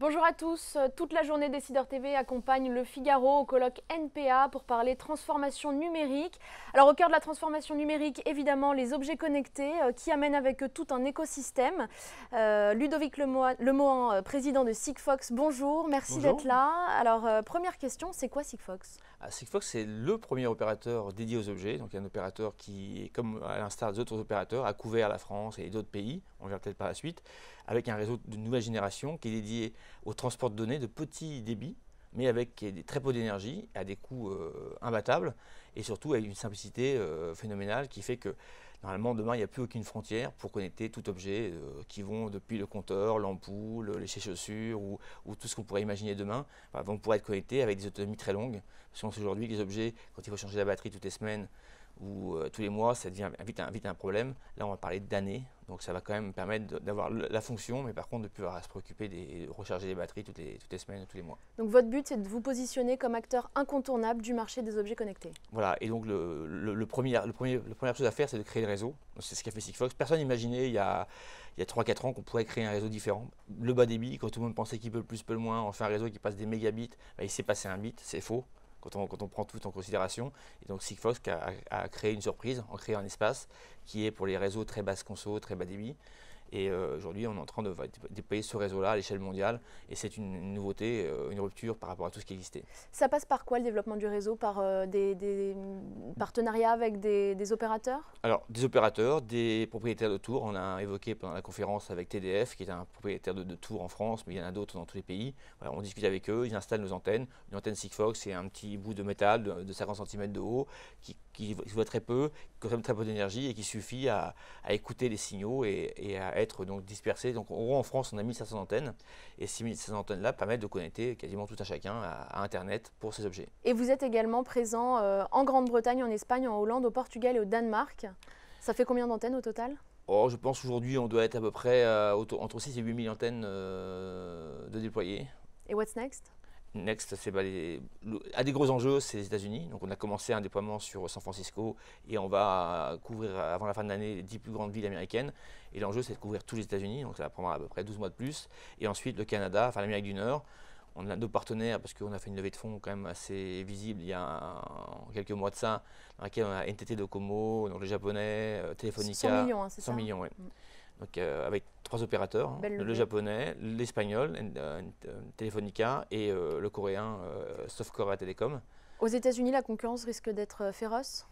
Bonjour à tous. Toute la journée Décideur TV accompagne le Figaro au colloque NPA pour parler transformation numérique. Alors au cœur de la transformation numérique, évidemment, les objets connectés euh, qui amènent avec eux tout un écosystème. Euh, Ludovic Lemohan, euh, président de Sigfox, bonjour, merci d'être là. Alors première question, c'est quoi Sigfox ah, Sigfox, c'est le premier opérateur dédié aux objets, donc un opérateur qui, comme à l'instar d'autres opérateurs, a couvert la France et d'autres pays, on verra peut-être par la suite, avec un réseau de nouvelle génération qui est dédié au transport de données de petits débits mais avec très peu d'énergie, à des coûts euh, imbattables, et surtout avec une simplicité euh, phénoménale qui fait que normalement demain il n'y a plus aucune frontière pour connecter tout objet euh, qui vont depuis le compteur, l'ampoule, les chaussures ou, tout ce qu'on pourrait imaginer demain vont pouvoir être connectés avec des autonomies très longues. Parce qu'on sait aujourd'hui que les objets, quand il faut changer la batterie toutes les semaines, où euh, tous les mois, ça devient vite un, un problème. Là, on va parler d'années, donc ça va quand même permettre d'avoir la fonction, mais par contre de pouvoir se préoccuper des, de recharger les batteries toutes les, toutes les semaines, tous les mois. Donc votre but, c'est de vous positionner comme acteur incontournable du marché des objets connectés. Voilà, et donc le, premier, le premier, la première chose à faire, c'est de créer le réseau. C'est ce qu'a fait Sigfox. Personne n'imaginait il y a, il y 3-4 ans qu'on pourrait créer un réseau différent. Le bas débit, quand tout le monde pensait qu'il peut le plus, peut le moins, on fait un réseau qui passe des mégabits, bah, il s'est passé un bit, c'est faux quand on, prend tout en considération. Et donc Sigfox a, a créé une surprise en créant un espace qui est pour les réseaux très basse conso, très bas débit, et euh, aujourd'hui, on est en train de déployer ce réseau-là à l'échelle mondiale. Et c'est une, nouveauté, euh, une rupture par rapport à tout ce qui existait. Ça passe par quoi le développement du réseau Par euh, des, partenariats avec des, opérateurs Alors, des opérateurs, des propriétaires de tours. On a évoqué pendant la conférence avec TDF, qui est un propriétaire de, tours en France, mais il y en a d'autres dans tous les pays. on discute avec eux, ils installent nos antennes. Une antenne Sigfox, c'est un petit bout de métal de, de 50 cm de haut qui qui, se voit très peu, qui consomme très peu d'énergie et qui suffit à, écouter les signaux et, à être donc dispersé. Donc en en France, on a 1500 antennes et ces 1500 antennes-là permettent de connecter quasiment tout un chacun à, Internet pour ces objets. Et vous êtes également présent euh, en Grande-Bretagne, en Espagne, en Hollande, au Portugal et au Danemark. Ça fait combien d'antennes au total Oh, je pense aujourd'hui on doit être à peu près euh, entre 6 et 8 000 antennes euh, de déployés. Et what's next Next, c'est bah, des gros enjeux, c'est les États-Unis. Donc, on a commencé un déploiement sur San Francisco et on va couvrir avant la fin de l'année les 10 plus grandes villes américaines. Et l'enjeu, c'est de couvrir tous les États-Unis. Donc, ça va prendre à peu près 12 mois de plus. Et ensuite, le Canada, enfin l'Amérique du Nord. On a nos partenaires parce qu'on a fait une levée de fonds quand même assez visible il y a quelques mois de ça, dans laquelle on a NTT Docomo, donc les Japonais, euh, Telefonica. 100 millions, hein, 100 hein? millions, oui. Mm. Euh, avec trois opérateurs, hein, le japonais, l'espagnol, euh, euh, Telefonica et le coréen Softcore Telecom. Aux États-Unis, la concurrence risque d'être féroce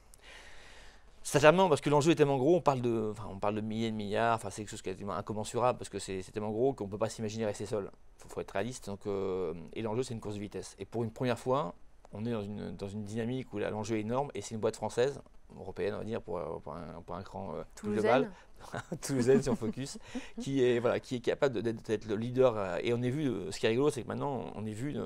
Certainement, parce que l'enjeu est tellement gros, on parle de, on parle de milliers de milliards, enfin, c'est quelque chose qui est incommensurable, parce que c'est tellement gros qu'on ne peut pas s'imaginer rester seul. Il faut, être réaliste. Donc, et l'enjeu, c'est une course de vitesse. Et pour une première fois, on est dans une, dans une dynamique où l'enjeu est énorme et c'est une boîte française européenne, on va dire, pour, euh, pour, un, pour un, cran euh, plus global, Toulousaine sur Focus, qui est voilà, qui est capable d'être le leader. Euh, et on est vu, euh, ce qui est rigolo, c'est que maintenant, on est vu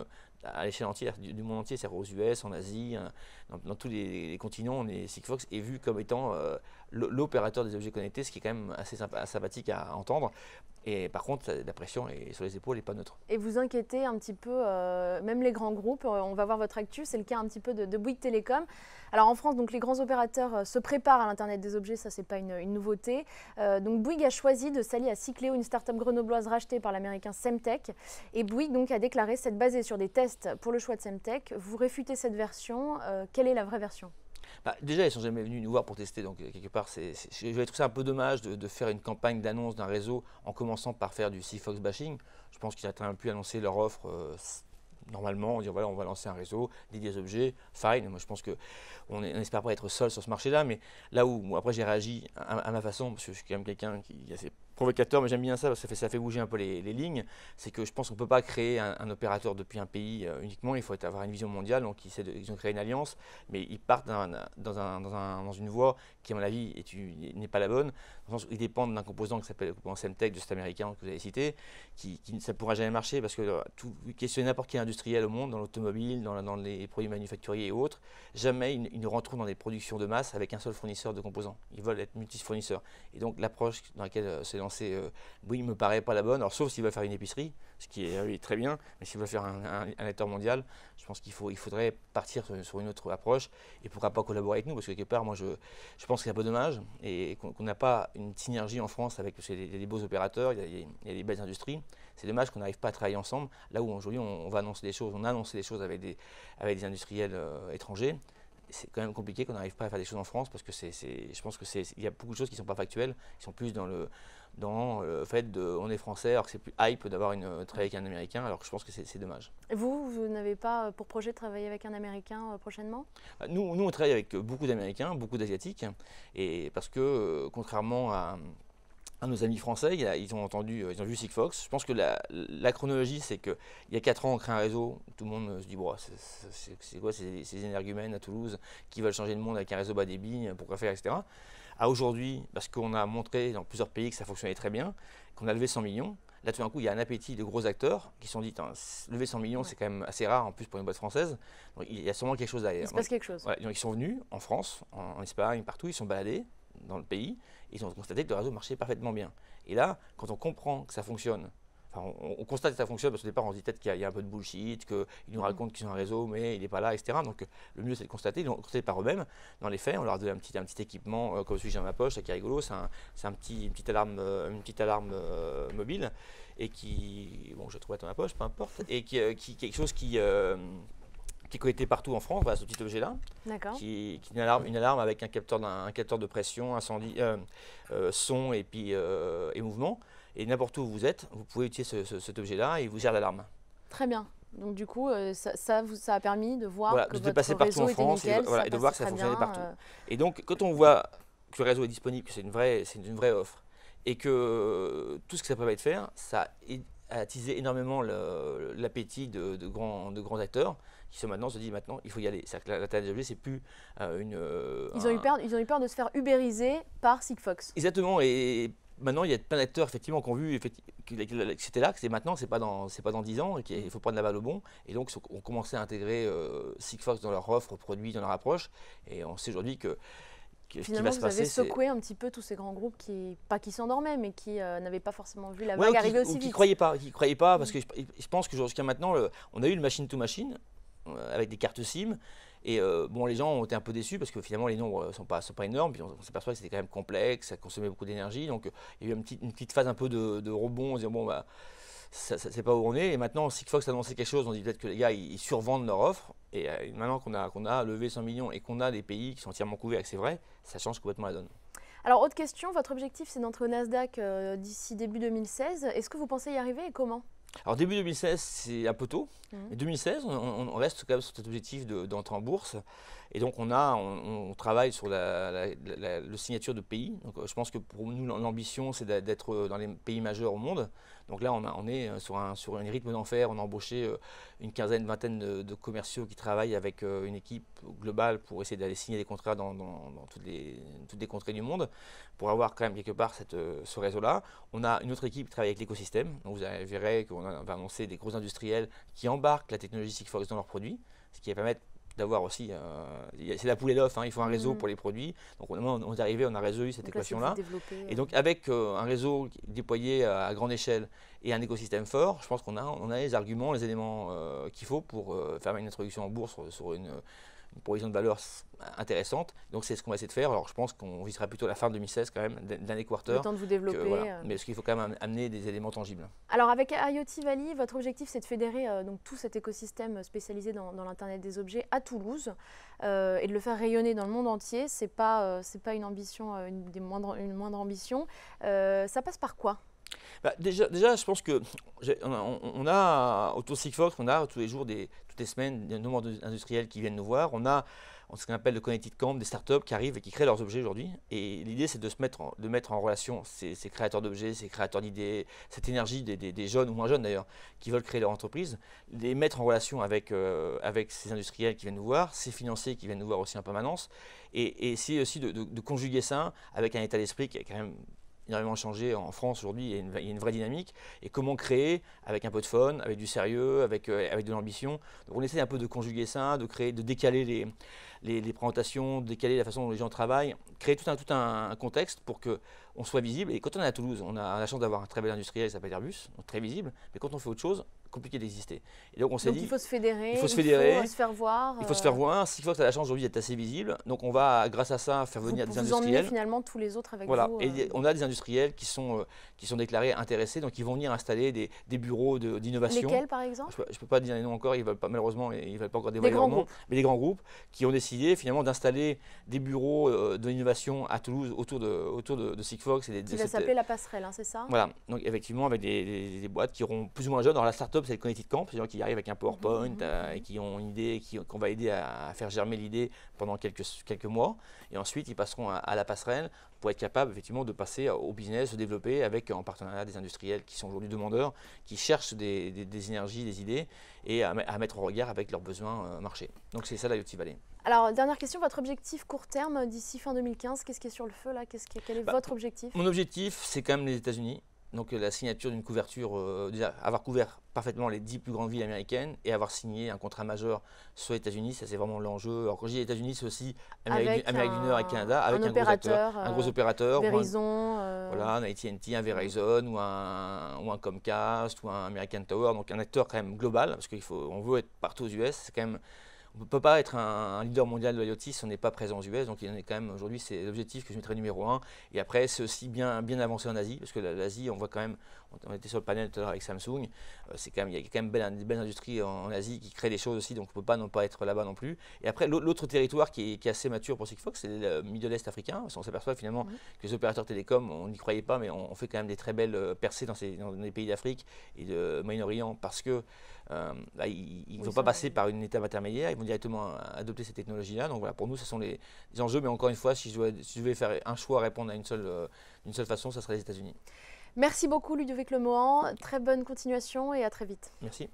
à l'échelle entière, du, monde entier, c'est-à-dire aux US, en Asie, hein, dans, tous les, continents, on est, Sigfox est vu comme étant l'opérateur des objets connectés, ce qui est quand même assez sympathique à entendre. Et par contre, la pression est sur les épaules n'est pas neutre. Et vous inquiétez un petit peu, euh, même les grands groupes, euh, on va voir votre actu, c'est le cas un petit peu de, Bouygues Télécom. Alors en France, donc, les grands opérateurs euh, se préparent à l'Internet des objets, ça c'est pas une, nouveauté. donc Bouygues a choisi de s'allier à Cycleo, une start-up grenobloise rachetée par l'américain Semtech. Et Bouygues donc, a déclaré s'être basé sur des tests pour le choix de Semtech. Vous réfutez cette version, quelle est la vraie version bah, déjà, ils sont jamais venus nous voir pour tester, donc euh, quelque part, c'est, je vais ça un peu dommage de, faire une campagne d'annonce d'un réseau en commençant par faire du C-fox bashing. Je pense qu'ils auraient pu annoncer leur offre euh, normalement, dire voilà, on va lancer un réseau, des objets, fine. Moi, je pense qu'on on n'espère pas être seul sur ce marché-là, mais là où, après, j'ai réagi à, à, ma façon, parce que je suis quand même quelqu'un qui a ses mais j'aime bien ça parce que ça fait, ça fait bouger un peu les, lignes, c'est que je pense qu'on ne peut pas créer un, opérateur depuis un pays euh, uniquement, il faut avoir une vision mondiale, donc ils, ont créé une alliance, mais ils partent dans, dans, une voie qui, à mon avis, n'est pas la bonne, ils dépendent d'un composant qui s'appelle le composant Semtech, de cet américain que vous avez cité, qui, ça ne pourra jamais marcher parce que euh, tout, questionner n'importe quel industriel au monde, dans l'automobile, dans, dans, les produits manufacturiers et autres, jamais ils, ne rentrent dans des productions de masse avec un seul fournisseur de composants. Ils veulent être multi-fournisseurs. Et donc l'approche dans laquelle c'est euh, c'est euh, oui, il me paraît pas la bonne. Alors, sauf s'il veut faire une épicerie, ce qui est très bien, mais s'il veut faire un, un, mondial, je pense qu'il il faudrait partir sur, une autre approche et pourra pas collaborer avec nous parce que quelque part, moi, je, pense que c'est un peu dommage et qu'on n'a pas une synergie en France avec les des beaux opérateurs, il y a, des belles industries. C'est dommage qu'on n'arrive pas à travailler ensemble. Là où aujourd'hui, on, on, va annoncer des choses, on a annoncé des choses avec des, industriels euh, étrangers c'est quand même compliqué qu'on n'arrive pas à faire des choses en France parce que c'est, je pense que c'est, il y a beaucoup de choses qui ne sont pas factuelles, qui sont plus dans le, dans le fait de, on est français alors que c'est plus hype d'avoir une euh, travailler avec un Américain, alors que je pense que c'est, dommage. vous, vous n'avez pas euh, pour projet de travailler avec un Américain euh, prochainement ah, nous, nous, on travaille avec beaucoup d'Américains, beaucoup d'Asiatiques, et parce que contrairement à un nos amis français, ils ont entendu, euh, ils ont vu Sigfox. Je pense que la, chronologie, c'est qu'il y a 4 ans, on crée un réseau, tout le monde se dit, bon, c'est quoi ces, énergumènes à Toulouse qui veulent changer le monde avec un réseau bas débit, pourquoi faire, etc. À aujourd'hui, parce qu'on a montré dans plusieurs pays que ça fonctionnait très bien, qu'on a levé 100 millions, là tout d'un coup, il y a un appétit de gros acteurs qui se sont dit, lever 100 millions, c'est quand même assez rare en plus pour une boîte française, donc il y a sûrement quelque chose derrière. Il se passe quelque chose. ils sont venus en France, en, en Espagne, partout, ils sont baladés, dans le pays, ils ont constaté que le réseau marchait parfaitement bien. Et là, quand on comprend que ça fonctionne, Enfin, on, constate que ça fonctionne parce qu'au départ on se dit peut-être qu'il y, a un peu de bullshit, qu'ils nous mm. racontent qu'ils ont un réseau mais il n'est pas là, etc. Donc le mieux c'est de constater, ils ont constaté par eux-mêmes. Dans les faits, on leur a donné un petit, un petit équipement euh, comme celui que j'ai dans ma poche, ça qui est rigolo, c'est un, un, petit, une petite alarme, euh, une petite alarme euh, mobile et qui, bon je le trouve dans ma poche, peu importe, et qui, qui quelque chose qui qui est connecté partout en France, voilà, ce petit objet-là, qui, est une, alarme, avec un capteur, d'un capteur de pression, incendie, euh, euh, son et, puis, euh, et mouvement. Et n'importe où vous êtes, vous pouvez utiliser cet objet-là et il vous gère l'alarme. Très bien. Donc du coup, ça, vous, ça, a permis de voir que de votre passer partout en France et, voilà, et de voir que ça fonctionnait partout. Et donc, quand on voit que le réseau est disponible, que c'est une vraie, c'est une vraie offre, et que tout ce que ça permet de faire, ça a attisé énormément l'appétit de, de, grands, de grands acteurs qui se maintenant se disent maintenant il faut y aller. C'est-à-dire que des objets, c'est plus euh, une. Euh, ils, ont eu peur, ils ont eu peur de se faire ubériser par Sigfox. Exactement. Et maintenant, il y a plein d'acteurs effectivement qui ont vu que c'était là, que c'est maintenant, c'est pas dans, c'est pas dans 10 ans, et qu'il faut prendre la balle au bon. Et donc, on commençait à intégrer euh, Sigfox dans leur offre, produit, dans leur approche. Et on sait aujourd'hui que Finalement, vous passer, avez secoué un petit peu tous ces grands groupes qui, pas qui s'endormaient, mais qui n'avaient pas forcément vu la vague arriver aussi ou qui croyaient pas, qui croyaient pas, parce mm. que je, pense que jusqu'à maintenant, on a eu le machine to machine, euh, avec des cartes SIM. Et euh, bon, les gens ont été un peu déçus parce que finalement les nombres ne euh, sont pas, sont pas énormes, on, s'est s'aperçoit que c'était quand même complexe, ça consommait beaucoup d'énergie, donc il y a eu une petite, phase un peu de, rebond, on se dit bon bah ça, c'est pas où on est, et maintenant Sigfox annoncé quelque chose, on dit peut-être que les gars ils, survendent leur offre, et maintenant qu'on a, qu'on a levé 100 millions et qu'on a des pays qui sont entièrement couverts, et c'est vrai, ça change complètement la donne. Alors autre question, votre objectif c'est d'entrer au Nasdaq d'ici début 2016, est-ce que vous pensez y arriver et comment alors début 2016, c'est un peu tôt. Et 2016, on, reste quand même sur cet objectif d'entrer en bourse. Et donc on, a, on, travaille sur la, signature de pays. Donc, euh, je pense que pour nous, l'ambition, c'est d'être euh, dans les pays majeurs au monde. Donc là, on, est euh, sur un, sur un rythme d'enfer. On a embauché euh, une quinzaine, vingtaine de, commerciaux qui travaillent avec euh, une équipe globale pour essayer d'aller signer des contrats dans, toutes, les, toutes contrées du monde, pour avoir quand même quelque part cette, ce réseau-là. On a une autre équipe qui travaille avec l'écosystème. vous verrez qu'on va annoncer des gros industriels qui embarquent la technologie Sigfox dans leurs produits, ce qui va permettre d'avoir aussi. Euh, c'est la poule et l'œuf, hein, il faut un réseau mm. pour les produits. Donc on, on est arrivé, on a résolu cette équation-là. Et euh. donc avec euh, un réseau déployé à, grande échelle et un écosystème fort, je pense qu'on a, on a les arguments, les éléments qu'il faut pour faire une introduction en bourse sur une une provision de valeur intéressante. Donc c'est ce qu'on va essayer de faire. Alors je pense qu'on visera plutôt la fin de 2016 quand même, l'année quarter. Le de vous développer. Euh. Mais ce qu'il faut quand même amener des éléments tangibles. Alors avec IoT Valley, votre objectif c'est de fédérer euh, donc tout cet écosystème euh, spécialisé dans, l'internet des objets à Toulouse et de le faire rayonner dans le monde entier. C'est pas c'est pas une ambition une moindre ambition. ça passe par quoi bah, déjà, déjà, je pense que on, a autour de Sigfox, on a tous les jours, des, toutes les semaines, des nombre industriels qui viennent nous voir. On a ce qu'on appelle le Connected Camp, des startups qui arrivent et qui créent leurs objets aujourd'hui. Et l'idée, c'est de se mettre en, de mettre en relation ces, créateurs d'objets, ces créateurs d'idées, cette énergie des, jeunes ou moins jeunes d'ailleurs, qui veulent créer leur entreprise, les mettre en relation avec, euh, avec ces industriels qui viennent nous voir, ces financiers qui viennent nous voir aussi en permanence, et, et essayer aussi de conjuguer ça avec un état d'esprit qui est quand même vraiment changé en France aujourd'hui, il, y a une vraie dynamique. Et comment créer avec un peu de fun, avec du sérieux, avec, euh, avec de l'ambition. on essaie un peu de conjuguer ça, de créer, de décaler les, les, de présentations, décaler la façon dont les gens travaillent, créer tout un, tout un, contexte pour que on soit visible. Et quand on est à Toulouse, on a la chance d'avoir un très bel industriel qui s'appelle Airbus, très visible. Mais quand on fait autre chose, compliqué d'exister. Et donc on s'est dit. Il faut se fédérer. Il faut se fédérer. Euh, se faire voir. Il faut se euh. faire voir. Si la chance aujourd'hui d'être assez visible, donc on va, grâce à ça, faire venir industriels. des vous industriels. finalement tous les autres avec voilà. vous. Voilà. Et euh. on a des industriels qui sont, qui sont déclarés intéressés, donc ils vont venir installer des, des bureaux d'innovation. Lesquels par exemple Je ne peux pas dire les noms encore, ils veulent pas, malheureusement, ils ne veulent pas encore dévoiler leurs noms. Mais des grands groupes qui ont décidé finalement d'installer des bureaux d'innovation à Toulouse autour de, autour de, de Et des, qui va s'appeler la passerelle, hein, c'est ça Voilà. Donc effectivement, avec des, des, boîtes qui auront plus ou moins jeunes. dans la start-up c'est le connected camp, c'est-à-dire qui arrivent avec un PowerPoint mhm, euh, mhm. et qui ont une idée, qu'on va aider à, faire germer l'idée pendant quelques, quelques mois. Et ensuite, ils passeront à, la passerelle pour être capables effectivement de passer au business, se développer avec en partenariat des industriels qui sont aujourd'hui demandeurs, qui cherchent des, des, énergies, des idées et à, mettre en regard avec leurs besoins euh, marchés. Donc c'est ça l'IoT Valley. Alors, dernière question, votre objectif court terme d'ici fin 2015, qu'est-ce qui est sur le feu là quest -ce Quel est bah, votre objectif Mon objectif, c'est quand même les États-Unis. Donc euh, la signature d'une couverture, euh, avoir couvert parfaitement les 10 plus grandes villes américaines et avoir signé un contrat majeur sur les États-Unis, ça c'est vraiment l'enjeu. Alors quand je dis États-Unis, c'est aussi Amérique, du, Nord et Canada, avec un, euh, gros opérateur, gros un gros opérateur, Verizon, voilà, AT&T, un Verizon ou un, ou un Comcast ou un American Tower, donc un acteur quand même global parce qu'on veut être partout aux US, c'est quand même on ne peut pas être un, leader mondial de l'IoT si on n'est pas présent aux US. Donc, il y en est quand même aujourd'hui, c'est l'objectif que je mettrais numéro un. Et après, c'est aussi bien, bien avancé en Asie, parce que l'Asie, on voit quand même, on, était sur le panel tout à l'heure avec Samsung, euh, c'est quand même, il y a quand même belle, des belles industries en, Asie qui créent des choses aussi, donc on ne peut pas non pas être là-bas non plus. Et après, l'autre territoire qui est, assez mature pour faut, c'est le Middle ouest africain, parce qu'on s'aperçoit finalement que les opérateurs télécoms, on n'y croyait pas, mais on, fait quand même des très belles euh, percées dans, ces, dans les pays d'Afrique et de Moyen-Orient, parce que euh, ils ne vont pas passer par une étape intermédiaire, ils vont directement adopter ces technologies-là. Donc voilà, pour nous, ce sont les, enjeux, mais encore une fois, si je, devais faire un choix, répondre à une seule, euh, seule façon, ce serait les États-Unis. Merci beaucoup Ludovic Lemohan, très bonne continuation et à très vite. Merci.